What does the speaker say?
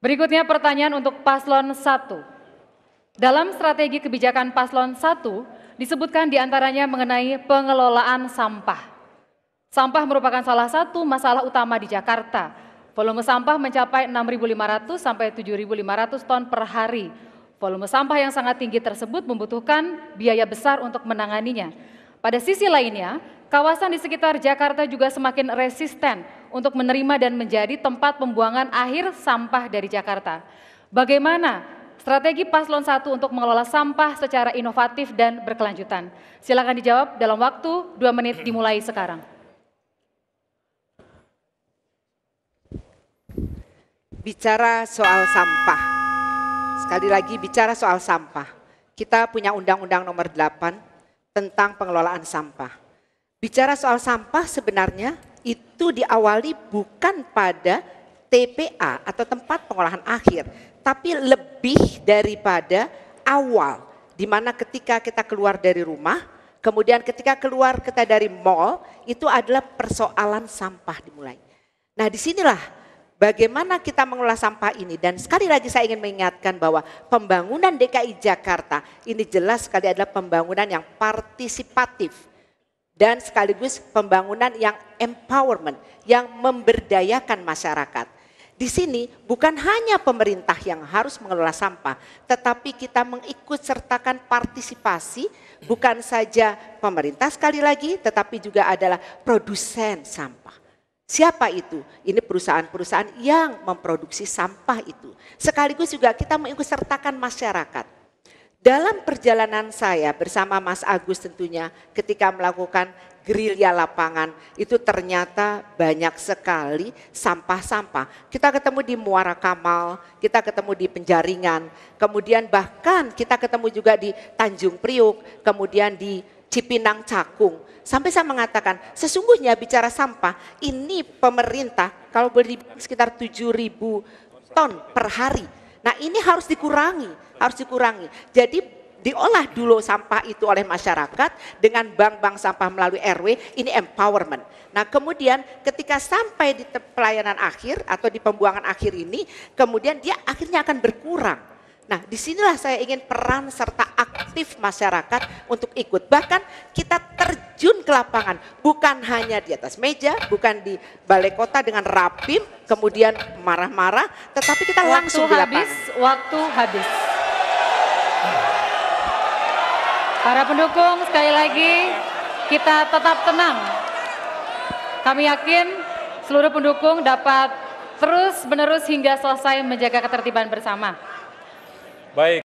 Berikutnya pertanyaan untuk paslon 1. Dalam strategi kebijakan paslon 1 disebutkan diantaranya mengenai pengelolaan sampah. Sampah merupakan salah satu masalah utama di Jakarta. Volume sampah mencapai 6.500 sampai 7.500 ton per hari. Volume sampah yang sangat tinggi tersebut membutuhkan biaya besar untuk menanganinya. Pada sisi lainnya, kawasan di sekitar Jakarta juga semakin resisten untuk menerima dan menjadi tempat pembuangan akhir sampah dari Jakarta. Bagaimana strategi paslon 1 untuk mengelola sampah secara inovatif dan berkelanjutan? Silakan dijawab dalam waktu 2 menit dimulai sekarang. Bicara soal sampah. Sekali lagi bicara soal sampah. Kita punya Undang-Undang Nomor 8 tentang pengelolaan sampah. Bicara soal sampah sebenarnya itu diawali bukan pada TPA atau tempat pengolahan akhir, tapi lebih daripada awal, di mana ketika kita keluar dari rumah, kemudian ketika keluar kita dari mall, itu adalah persoalan sampah dimulai. Nah disinilah bagaimana kita mengelola sampah ini dan sekali lagi saya ingin mengingatkan bahwa pembangunan DKI Jakarta ini jelas sekali adalah pembangunan yang partisipatif dan sekaligus pembangunan yang empowerment, yang memberdayakan masyarakat. Di sini bukan hanya pemerintah yang harus mengelola sampah, tetapi kita mengikut sertakan partisipasi bukan saja pemerintah sekali lagi, tetapi juga adalah produsen sampah. Siapa itu? Ini perusahaan-perusahaan yang memproduksi sampah itu. Sekaligus juga kita mengikut sertakan masyarakat dalam perjalanan saya bersama Mas Agus tentunya ketika melakukan gerilya lapangan itu ternyata banyak sekali sampah-sampah. Kita ketemu di Muara Kamal, kita ketemu di Penjaringan, kemudian bahkan kita ketemu juga di Tanjung Priuk, kemudian di Cipinang Cakung. Sampai saya mengatakan, sesungguhnya bicara sampah, ini pemerintah kalau beri sekitar 7.000 ton per hari Nah ini harus dikurangi, harus dikurangi. Jadi diolah dulu sampah itu oleh masyarakat dengan bank-bank sampah melalui RW ini empowerment. Nah kemudian ketika sampai di pelayanan akhir atau di pembuangan akhir ini kemudian dia akhirnya akan berkurang. Nah disinilah saya ingin peran serta aktif masyarakat untuk ikut. Bahkan kita ke lapangan. Bukan hanya di atas meja, bukan di balai kota dengan rapim, kemudian marah-marah, tetapi kita waktu langsung di habis, waktu habis. Para pendukung sekali lagi kita tetap tenang. Kami yakin seluruh pendukung dapat terus menerus hingga selesai menjaga ketertiban bersama. Baik.